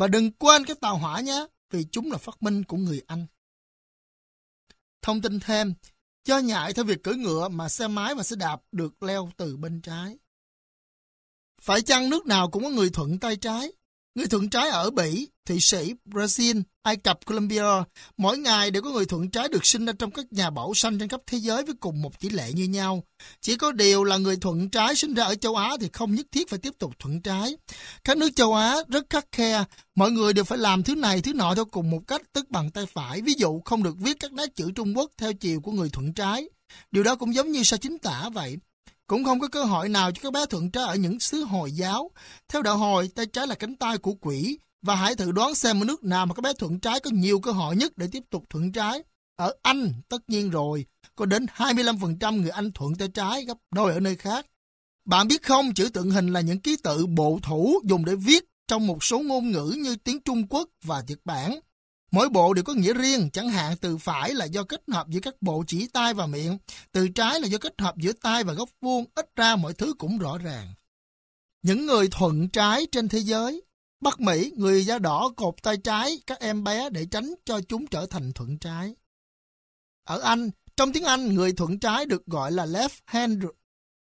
Và đừng quên cái tàu hỏa nhé, vì chúng là phát minh của người Anh. Thông tin thêm, cho nhại theo việc cưỡi ngựa mà xe máy và xe đạp được leo từ bên trái. Phải chăng nước nào cũng có người thuận tay trái? Người thuận trái ở Bỉ Thụy Sĩ, Brazil, Ai Cập, Colombia, mỗi ngày đều có người thuận trái được sinh ra trong các nhà bảo sanh trên khắp thế giới với cùng một tỷ lệ như nhau. Chỉ có điều là người thuận trái sinh ra ở châu Á thì không nhất thiết phải tiếp tục thuận trái. Các nước châu Á rất khắc khe, mọi người đều phải làm thứ này thứ nọ theo cùng một cách tức bằng tay phải. Ví dụ không được viết các nét chữ Trung Quốc theo chiều của người thuận trái. Điều đó cũng giống như sao chính tả vậy cũng không có cơ hội nào cho các bé thuận trái ở những xứ hồi giáo. Theo đạo hồi, tay trái là cánh tay của quỷ, và hãy thử đoán xem ở nước nào mà các bé thuận trái có nhiều cơ hội nhất để tiếp tục thuận trái. Ở Anh, tất nhiên rồi, có đến 25% người Anh thuận tay trái gấp đôi ở nơi khác. Bạn biết không, chữ tượng hình là những ký tự bộ thủ dùng để viết trong một số ngôn ngữ như tiếng Trung Quốc và Nhật Bản. Mỗi bộ đều có nghĩa riêng, chẳng hạn từ phải là do kết hợp giữa các bộ chỉ tay và miệng, từ trái là do kết hợp giữa tay và góc vuông, ít ra mọi thứ cũng rõ ràng. Những người thuận trái trên thế giới Bắc Mỹ, người da đỏ cột tay trái các em bé để tránh cho chúng trở thành thuận trái. Ở Anh, trong tiếng Anh, người thuận trái được gọi là left-handed.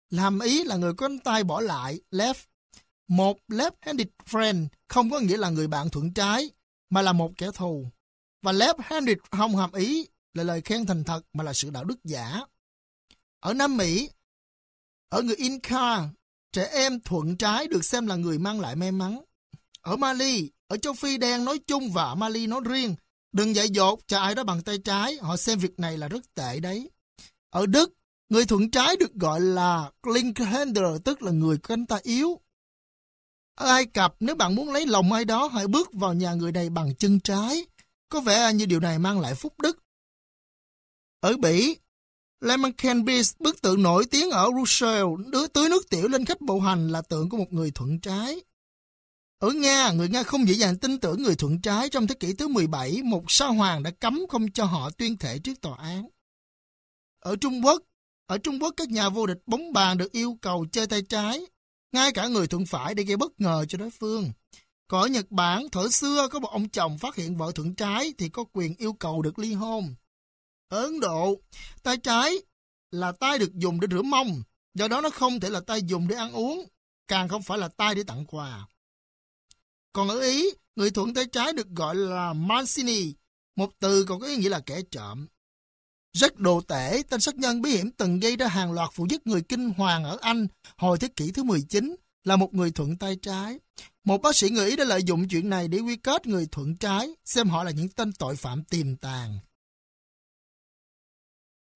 Làm ý là người có tay bỏ lại, left. Một left-handed friend không có nghĩa là người bạn thuận trái, mà là một kẻ thù. Và left-handed không hàm ý là lời khen thành thật mà là sự đạo đức giả. Ở Nam Mỹ, ở người Inca, trẻ em thuận trái được xem là người mang lại may mắn ở Mali, ở châu Phi đen nói chung và ở Mali nói riêng. Đừng dạy dột cho ai đó bằng tay trái, họ xem việc này là rất tệ đấy. Ở Đức, người thuận trái được gọi là Klinkhander, tức là người cánh ta yếu. Ở Ai Cập, nếu bạn muốn lấy lòng ai đó, hãy bước vào nhà người này bằng chân trái. Có vẻ như điều này mang lại phúc đức. Ở Bỉ, Lemon Canbis, bức tượng nổi tiếng ở Russell, đứa tưới nước tiểu lên khách bộ hành là tượng của một người thuận trái. Ở Nga, người Nga không dễ dàng tin tưởng người thuận trái trong thế kỷ thứ 17, một sa hoàng đã cấm không cho họ tuyên thể trước tòa án. Ở Trung Quốc, ở Trung Quốc các nhà vô địch bóng bàn được yêu cầu chơi tay trái, ngay cả người thuận phải để gây bất ngờ cho đối phương. Còn ở Nhật Bản, thở xưa có một ông chồng phát hiện vợ thuận trái thì có quyền yêu cầu được ly hôn. Ở Ấn Độ, tay trái là tay được dùng để rửa mông, do đó nó không thể là tay dùng để ăn uống, càng không phải là tay để tặng quà. Còn ở Ý, người thuận tay trái được gọi là Mancini, một từ còn có ý nghĩa là kẻ trộm. Rất đồ tể, tên sát nhân bí hiểm từng gây ra hàng loạt vụ giết người kinh hoàng ở Anh hồi thế kỷ thứ 19, là một người thuận tay trái. Một bác sĩ người Ý đã lợi dụng chuyện này để quy kết người thuận trái, xem họ là những tên tội phạm tiềm tàng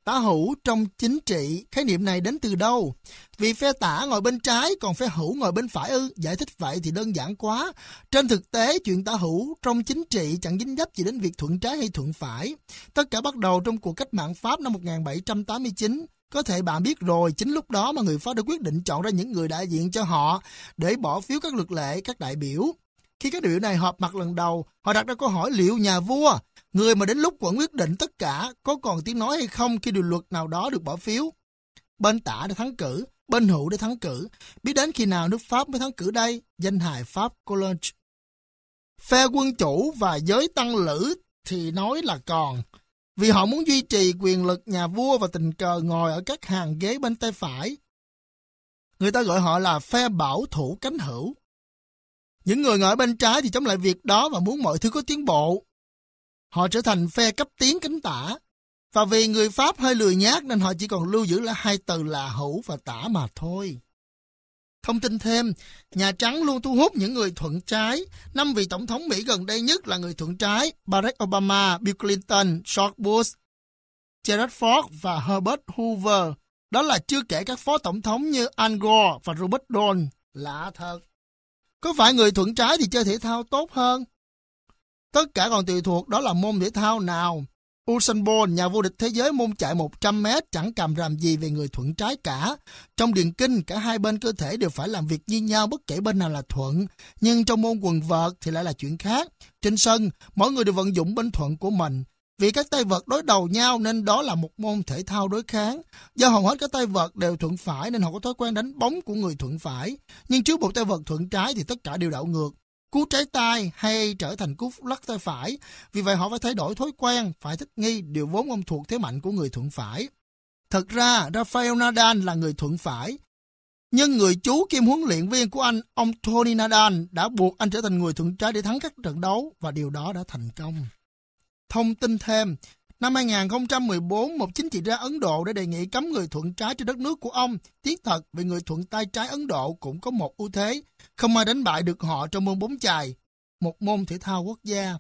tả hữu trong chính trị, khái niệm này đến từ đâu? Vì phe tả ngồi bên trái, còn phe hữu ngồi bên phải ư? Giải thích vậy thì đơn giản quá. Trên thực tế, chuyện tả hữu trong chính trị chẳng dính dấp chỉ đến việc thuận trái hay thuận phải. Tất cả bắt đầu trong cuộc cách mạng Pháp năm 1789. Có thể bạn biết rồi, chính lúc đó mà người Pháp đã quyết định chọn ra những người đại diện cho họ để bỏ phiếu các luật lệ, các đại biểu. Khi các đại biểu này họp mặt lần đầu, họ đặt ra câu hỏi liệu nhà vua Người mà đến lúc vẫn quyết định tất cả có còn tiếng nói hay không khi điều luật nào đó được bỏ phiếu. Bên tả để thắng cử, bên hữu để thắng cử. Biết đến khi nào nước Pháp mới thắng cử đây? Danh hài Pháp Cologne. Phe quân chủ và giới tăng lữ thì nói là còn. Vì họ muốn duy trì quyền lực nhà vua và tình cờ ngồi ở các hàng ghế bên tay phải. Người ta gọi họ là phe bảo thủ cánh hữu. Những người ngồi bên trái thì chống lại việc đó và muốn mọi thứ có tiến bộ. Họ trở thành phe cấp tiến cánh tả. Và vì người Pháp hơi lười nhác nên họ chỉ còn lưu giữ là hai từ là hữu và tả mà thôi. Thông tin thêm, Nhà Trắng luôn thu hút những người thuận trái. Năm vị tổng thống Mỹ gần đây nhất là người thuận trái Barack Obama, Bill Clinton, George Bush, Gerald Ford và Herbert Hoover. Đó là chưa kể các phó tổng thống như Al Gore và Robert Dole. Lạ thật. Có phải người thuận trái thì chơi thể thao tốt hơn? Tất cả còn tùy thuộc đó là môn thể thao nào. Usain Bolt, nhà vô địch thế giới môn chạy 100m chẳng cầm ràm gì về người thuận trái cả. Trong điền kinh, cả hai bên cơ thể đều phải làm việc như nhau bất kể bên nào là thuận. Nhưng trong môn quần vợt thì lại là chuyện khác. Trên sân, mỗi người đều vận dụng bên thuận của mình. Vì các tay vợt đối đầu nhau nên đó là một môn thể thao đối kháng. Do hầu hết các tay vợt đều thuận phải nên họ có thói quen đánh bóng của người thuận phải. Nhưng trước một tay vợt thuận trái thì tất cả đều đảo ngược cú trái tay hay trở thành cú lắc tay phải. Vì vậy họ phải thay đổi thói quen, phải thích nghi điều vốn ông thuộc thế mạnh của người thuận phải. Thật ra, Rafael Nadal là người thuận phải. Nhưng người chú kiêm huấn luyện viên của anh, ông Tony Nadal, đã buộc anh trở thành người thuận trái để thắng các trận đấu và điều đó đã thành công. Thông tin thêm, Năm 2014, một chính trị gia Ấn Độ đã đề nghị cấm người thuận trái trên đất nước của ông. Tiếc thật, vì người thuận tay trái Ấn Độ cũng có một ưu thế, không ai đánh bại được họ trong môn bóng chày, một môn thể thao quốc gia.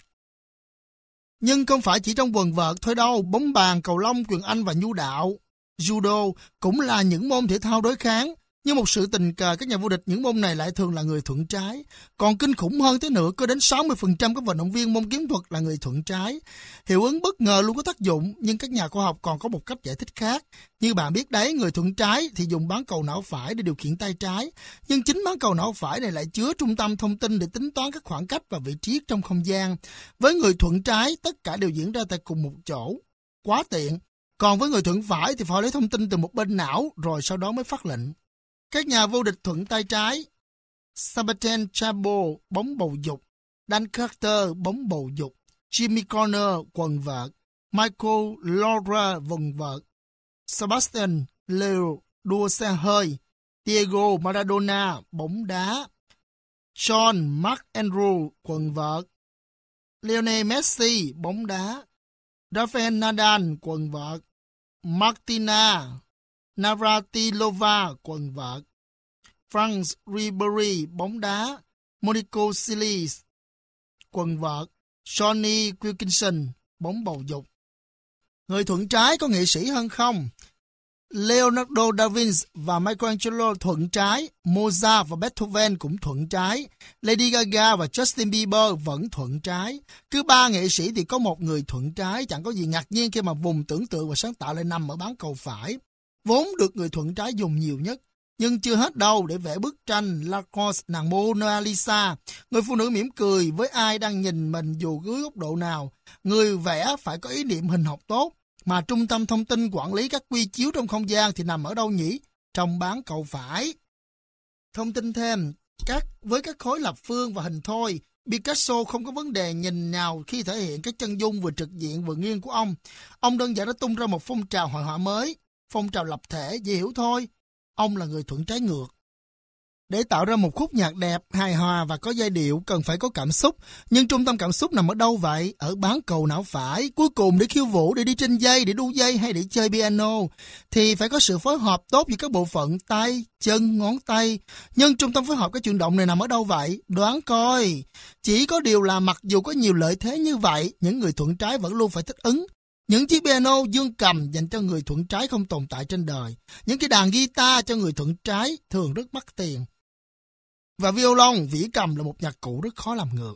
Nhưng không phải chỉ trong quần vợt thôi đâu, bóng bàn, cầu lông, quyền Anh và nhu đạo, judo cũng là những môn thể thao đối kháng. Nhưng một sự tình cờ các nhà vô địch những môn này lại thường là người thuận trái. Còn kinh khủng hơn thế nữa, có đến 60% các vận động viên môn kiếm thuật là người thuận trái. Hiệu ứng bất ngờ luôn có tác dụng, nhưng các nhà khoa học còn có một cách giải thích khác. Như bạn biết đấy, người thuận trái thì dùng bán cầu não phải để điều khiển tay trái. Nhưng chính bán cầu não phải này lại chứa trung tâm thông tin để tính toán các khoảng cách và vị trí trong không gian. Với người thuận trái, tất cả đều diễn ra tại cùng một chỗ. Quá tiện. Còn với người thuận phải thì phải lấy thông tin từ một bên não rồi sau đó mới phát lệnh. Các nhà vô địch thuận tay trái, Sabaten Chabo bóng bầu dục, Dan Carter bóng bầu dục, Jimmy Connor quần vợt, Michael Laura vần vợt, Sebastian Leo đua xe hơi, Diego Maradona bóng đá, John Mark Andrew quần vợt, Lionel Messi bóng đá, Rafael Nadal quần vợt, Martina Navratilova quần vợt, Franz Ribery bóng đá, Monaco Series quần vợt, Johnny Wilkinson bóng bầu dục. Người thuận trái có nghệ sĩ hơn không? Leonardo da Vinci và Michelangelo thuận trái, Mozart và Beethoven cũng thuận trái, Lady Gaga và Justin Bieber vẫn thuận trái. Cứ ba nghệ sĩ thì có một người thuận trái, chẳng có gì ngạc nhiên khi mà vùng tưởng tượng và sáng tạo lại nằm ở bán cầu phải vốn được người thuận trái dùng nhiều nhất. Nhưng chưa hết đâu để vẽ bức tranh Lacoste nàng Mona Lisa. Người phụ nữ mỉm cười với ai đang nhìn mình dù dưới góc độ nào. Người vẽ phải có ý niệm hình học tốt. Mà trung tâm thông tin quản lý các quy chiếu trong không gian thì nằm ở đâu nhỉ? Trong bán cầu phải. Thông tin thêm, các với các khối lập phương và hình thôi, Picasso không có vấn đề nhìn nào khi thể hiện các chân dung vừa trực diện vừa nghiêng của ông. Ông đơn giản đã tung ra một phong trào hội họa mới, phong trào lập thể dễ hiểu thôi. Ông là người thuận trái ngược. Để tạo ra một khúc nhạc đẹp, hài hòa và có giai điệu cần phải có cảm xúc. Nhưng trung tâm cảm xúc nằm ở đâu vậy? Ở bán cầu não phải. Cuối cùng để khiêu vũ, để đi trên dây, để đu dây hay để chơi piano thì phải có sự phối hợp tốt giữa các bộ phận tay, chân, ngón tay. Nhưng trung tâm phối hợp các chuyển động này nằm ở đâu vậy? Đoán coi. Chỉ có điều là mặc dù có nhiều lợi thế như vậy, những người thuận trái vẫn luôn phải thích ứng. Những chiếc piano dương cầm dành cho người thuận trái không tồn tại trên đời. Những cái đàn guitar cho người thuận trái thường rất mắc tiền. Và violon, vĩ cầm là một nhạc cụ rất khó làm ngược.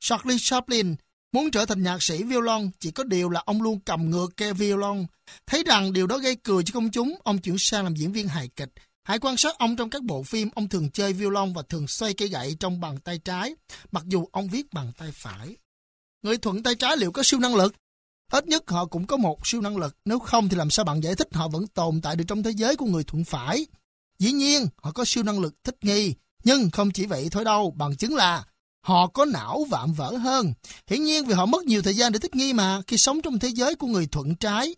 Charlie Chaplin muốn trở thành nhạc sĩ violon, chỉ có điều là ông luôn cầm ngược ke violon. Thấy rằng điều đó gây cười cho công chúng, ông chuyển sang làm diễn viên hài kịch. Hãy quan sát ông trong các bộ phim, ông thường chơi violon và thường xoay cây gậy trong bàn tay trái, mặc dù ông viết bằng tay phải. Người thuận tay trái liệu có siêu năng lực? Ít nhất họ cũng có một siêu năng lực, nếu không thì làm sao bạn giải thích họ vẫn tồn tại được trong thế giới của người thuận phải. Dĩ nhiên, họ có siêu năng lực thích nghi, nhưng không chỉ vậy thôi đâu, bằng chứng là họ có não vạm vỡ hơn. Hiển nhiên vì họ mất nhiều thời gian để thích nghi mà khi sống trong thế giới của người thuận trái.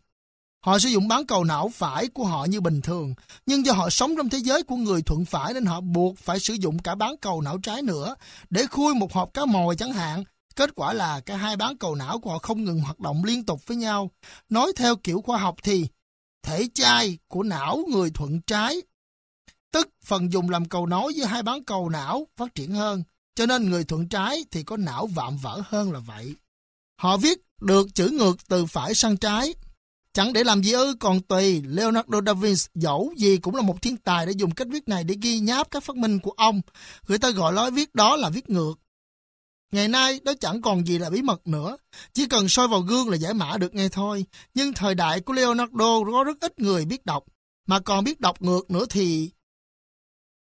Họ sử dụng bán cầu não phải của họ như bình thường, nhưng do họ sống trong thế giới của người thuận phải nên họ buộc phải sử dụng cả bán cầu não trái nữa để khui một hộp cá mồi chẳng hạn Kết quả là cả hai bán cầu não của họ không ngừng hoạt động liên tục với nhau. Nói theo kiểu khoa học thì thể chai của não người thuận trái. Tức phần dùng làm cầu nối giữa hai bán cầu não phát triển hơn. Cho nên người thuận trái thì có não vạm vỡ hơn là vậy. Họ viết được chữ ngược từ phải sang trái. Chẳng để làm gì ư, còn tùy, Leonardo da Vinci dẫu gì cũng là một thiên tài đã dùng cách viết này để ghi nháp các phát minh của ông. Người ta gọi lối viết đó là viết ngược. Ngày nay đó chẳng còn gì là bí mật nữa, chỉ cần soi vào gương là giải mã được ngay thôi. Nhưng thời đại của Leonardo có rất ít người biết đọc, mà còn biết đọc ngược nữa thì...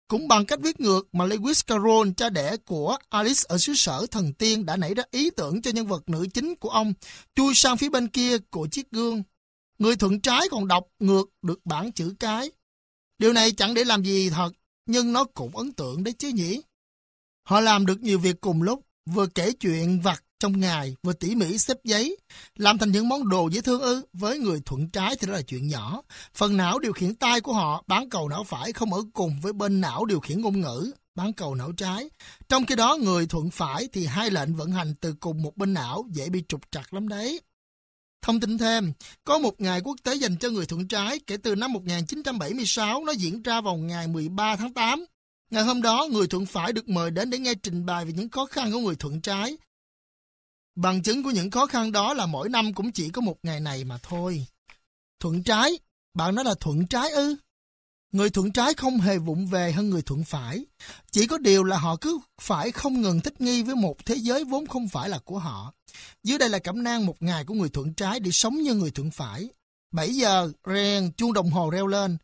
Cũng bằng cách viết ngược mà Lewis Carroll, cha đẻ của Alice ở xứ sở thần tiên đã nảy ra ý tưởng cho nhân vật nữ chính của ông chui sang phía bên kia của chiếc gương. Người thuận trái còn đọc ngược được bản chữ cái. Điều này chẳng để làm gì thật, nhưng nó cũng ấn tượng đấy chứ nhỉ. Họ làm được nhiều việc cùng lúc, vừa kể chuyện vặt trong ngày, vừa tỉ mỉ xếp giấy, làm thành những món đồ dễ thương ư. Với người thuận trái thì đó là chuyện nhỏ. Phần não điều khiển tay của họ, bán cầu não phải không ở cùng với bên não điều khiển ngôn ngữ, bán cầu não trái. Trong khi đó, người thuận phải thì hai lệnh vận hành từ cùng một bên não, dễ bị trục trặc lắm đấy. Thông tin thêm, có một ngày quốc tế dành cho người thuận trái kể từ năm 1976, nó diễn ra vào ngày 13 tháng 8. Ngày hôm đó, người thuận phải được mời đến để nghe trình bày về những khó khăn của người thuận trái. Bằng chứng của những khó khăn đó là mỗi năm cũng chỉ có một ngày này mà thôi. Thuận trái, bạn nói là thuận trái ư? Người thuận trái không hề vụng về hơn người thuận phải. Chỉ có điều là họ cứ phải không ngừng thích nghi với một thế giới vốn không phải là của họ. Dưới đây là cảm năng một ngày của người thuận trái để sống như người thuận phải. 7 giờ, rèn, chuông đồng hồ reo lên.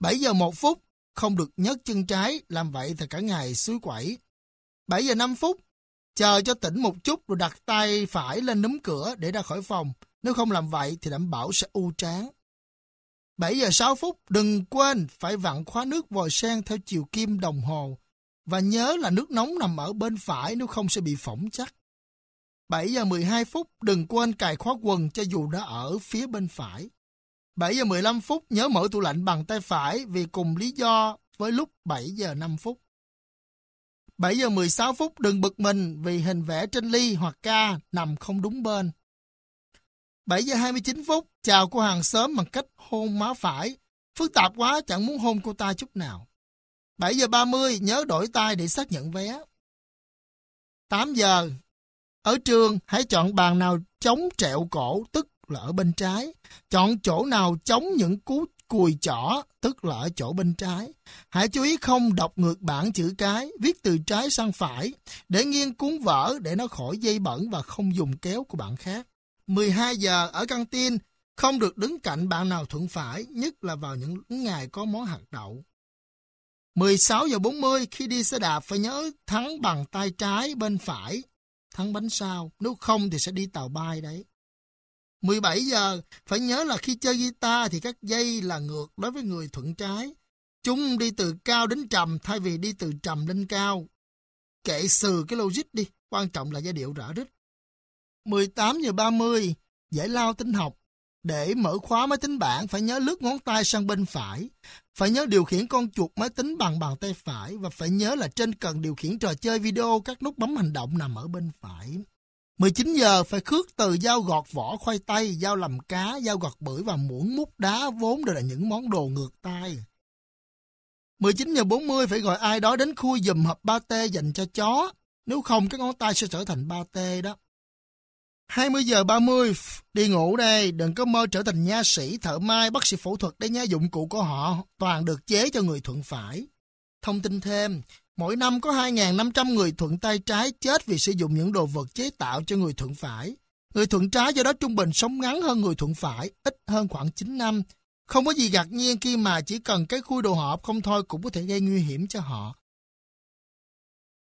7 giờ 1 phút, không được nhấc chân trái, làm vậy thì cả ngày suối quẩy. 7 giờ 5 phút, chờ cho tỉnh một chút rồi đặt tay phải lên núm cửa để ra khỏi phòng, nếu không làm vậy thì đảm bảo sẽ u tráng. 7 giờ 6 phút, đừng quên phải vặn khóa nước vòi sen theo chiều kim đồng hồ và nhớ là nước nóng nằm ở bên phải nếu không sẽ bị phỏng chắc. 7 giờ 12 phút, đừng quên cài khóa quần cho dù đã ở phía bên phải. 7 giờ 15 phút nhớ mở tủ lạnh bằng tay phải vì cùng lý do với lúc 7 giờ 5 phút. 7 giờ 16 phút đừng bực mình vì hình vẽ trên ly hoặc ca nằm không đúng bên. 7 giờ 29 phút chào cô hàng sớm bằng cách hôn má phải. Phức tạp quá chẳng muốn hôn cô ta chút nào. 7 giờ 30 nhớ đổi tay để xác nhận vé. 8 giờ ở trường hãy chọn bàn nào chống trẹo cổ tức tức là ở bên trái. Chọn chỗ nào chống những cú cùi chỏ, tức là ở chỗ bên trái. Hãy chú ý không đọc ngược bảng chữ cái, viết từ trái sang phải, để nghiêng cuốn vở để nó khỏi dây bẩn và không dùng kéo của bạn khác. 12 giờ ở căng tin, không được đứng cạnh bạn nào thuận phải, nhất là vào những ngày có món hạt đậu. 16 giờ 40 khi đi xe đạp phải nhớ thắng bằng tay trái bên phải, thắng bánh sau, nếu không thì sẽ đi tàu bay đấy. 17 giờ, phải nhớ là khi chơi guitar thì các dây là ngược đối với người thuận trái. Chúng đi từ cao đến trầm thay vì đi từ trầm lên cao. Kệ sừ cái logic đi, quan trọng là giai điệu rõ rít. 18 giờ 30, giải lao tính học. Để mở khóa máy tính bảng phải nhớ lướt ngón tay sang bên phải, phải nhớ điều khiển con chuột máy tính bằng bàn tay phải và phải nhớ là trên cần điều khiển trò chơi video các nút bấm hành động nằm ở bên phải. 19 giờ phải khước từ dao gọt vỏ khoai tây, dao làm cá, dao gọt bưởi và muỗng múc đá vốn đều là những món đồ ngược tay. 19 giờ 40 phải gọi ai đó đến khui dùm hộp ba tê dành cho chó, nếu không cái ngón tay sẽ trở thành ba tê đó. 20 giờ 30 đi ngủ đây, đừng có mơ trở thành nha sĩ, thợ mai, bác sĩ phẫu thuật để nha dụng cụ của họ toàn được chế cho người thuận phải. Thông tin thêm, Mỗi năm có 2.500 người thuận tay trái chết vì sử dụng những đồ vật chế tạo cho người thuận phải. Người thuận trái do đó trung bình sống ngắn hơn người thuận phải, ít hơn khoảng 9 năm. Không có gì ngạc nhiên khi mà chỉ cần cái khui đồ họp không thôi cũng có thể gây nguy hiểm cho họ.